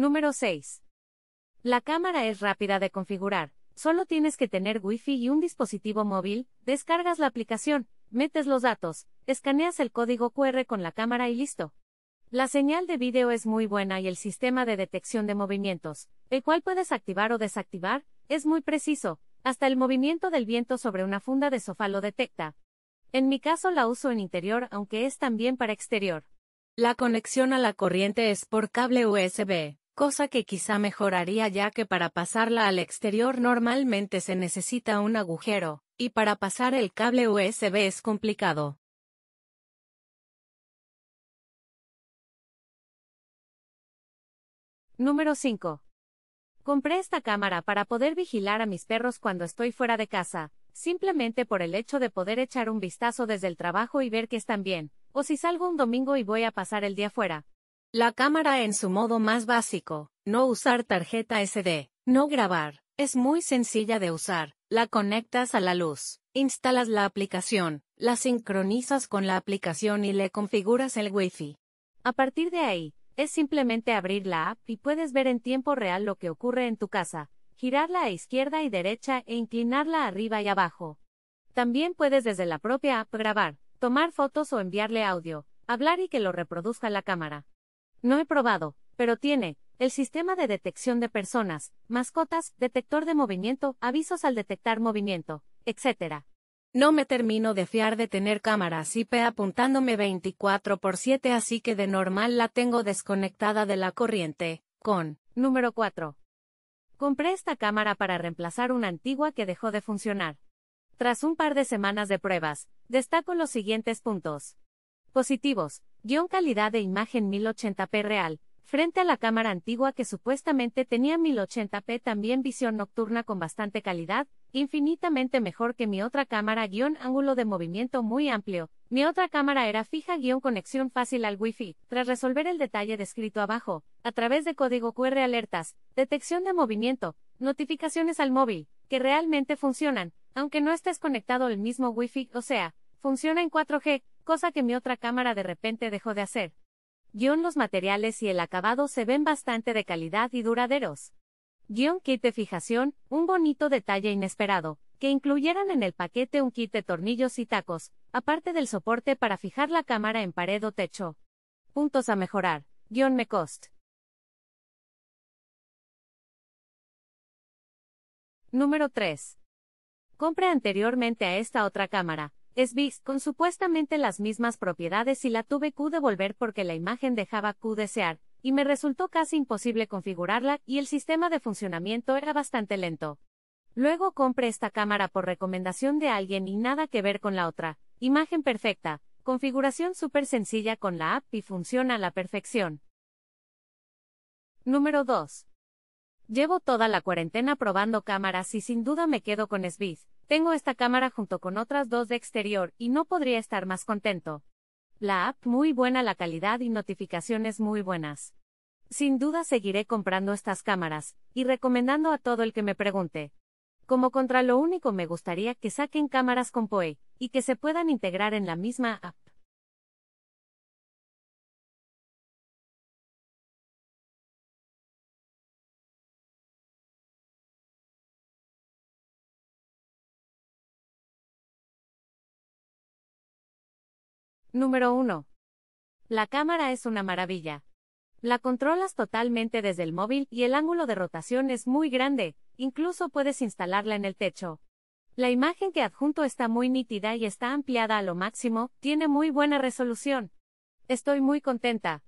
Número 6. La cámara es rápida de configurar. Solo tienes que tener Wi-Fi y un dispositivo móvil, descargas la aplicación, metes los datos, escaneas el código QR con la cámara y listo. La señal de vídeo es muy buena y el sistema de detección de movimientos, el cual puedes activar o desactivar, es muy preciso, hasta el movimiento del viento sobre una funda de sofá lo detecta. En mi caso la uso en interior aunque es también para exterior. La conexión a la corriente es por cable USB cosa que quizá mejoraría ya que para pasarla al exterior normalmente se necesita un agujero, y para pasar el cable USB es complicado. Número 5. Compré esta cámara para poder vigilar a mis perros cuando estoy fuera de casa, simplemente por el hecho de poder echar un vistazo desde el trabajo y ver que están bien, o si salgo un domingo y voy a pasar el día fuera, la cámara en su modo más básico, no usar tarjeta SD, no grabar, es muy sencilla de usar, la conectas a la luz, instalas la aplicación, la sincronizas con la aplicación y le configuras el Wi-Fi. A partir de ahí, es simplemente abrir la app y puedes ver en tiempo real lo que ocurre en tu casa, girarla a izquierda y derecha e inclinarla arriba y abajo. También puedes desde la propia app grabar, tomar fotos o enviarle audio, hablar y que lo reproduzca la cámara. No he probado, pero tiene, el sistema de detección de personas, mascotas, detector de movimiento, avisos al detectar movimiento, etc. No me termino de fiar de tener cámaras IP apuntándome 24 por 7 así que de normal la tengo desconectada de la corriente, con número 4. Compré esta cámara para reemplazar una antigua que dejó de funcionar. Tras un par de semanas de pruebas, destaco los siguientes puntos. Positivos, guión calidad de imagen 1080p real, frente a la cámara antigua que supuestamente tenía 1080p también visión nocturna con bastante calidad, infinitamente mejor que mi otra cámara guión ángulo de movimiento muy amplio, mi otra cámara era fija guión conexión fácil al wifi, Tras resolver el detalle descrito abajo, a través de código QR alertas, detección de movimiento, notificaciones al móvil, que realmente funcionan, aunque no estés conectado al mismo wifi, o sea, funciona en 4G, cosa que mi otra cámara de repente dejó de hacer. Guión los materiales y el acabado se ven bastante de calidad y duraderos. Guión kit de fijación, un bonito detalle inesperado, que incluyeran en el paquete un kit de tornillos y tacos, aparte del soporte para fijar la cámara en pared o techo. Puntos a mejorar. Guión me cost. Número 3. Compré anteriormente a esta otra cámara, con supuestamente las mismas propiedades y la tuve que devolver porque la imagen dejaba Q desear, y me resultó casi imposible configurarla y el sistema de funcionamiento era bastante lento. Luego compré esta cámara por recomendación de alguien y nada que ver con la otra, imagen perfecta, configuración súper sencilla con la app y funciona a la perfección. Número 2. Llevo toda la cuarentena probando cámaras y sin duda me quedo con SBIS, tengo esta cámara junto con otras dos de exterior y no podría estar más contento. La app muy buena la calidad y notificaciones muy buenas. Sin duda seguiré comprando estas cámaras, y recomendando a todo el que me pregunte. Como contra lo único me gustaría que saquen cámaras con POE, y que se puedan integrar en la misma app. Número 1. La cámara es una maravilla. La controlas totalmente desde el móvil y el ángulo de rotación es muy grande, incluso puedes instalarla en el techo. La imagen que adjunto está muy nítida y está ampliada a lo máximo, tiene muy buena resolución. Estoy muy contenta.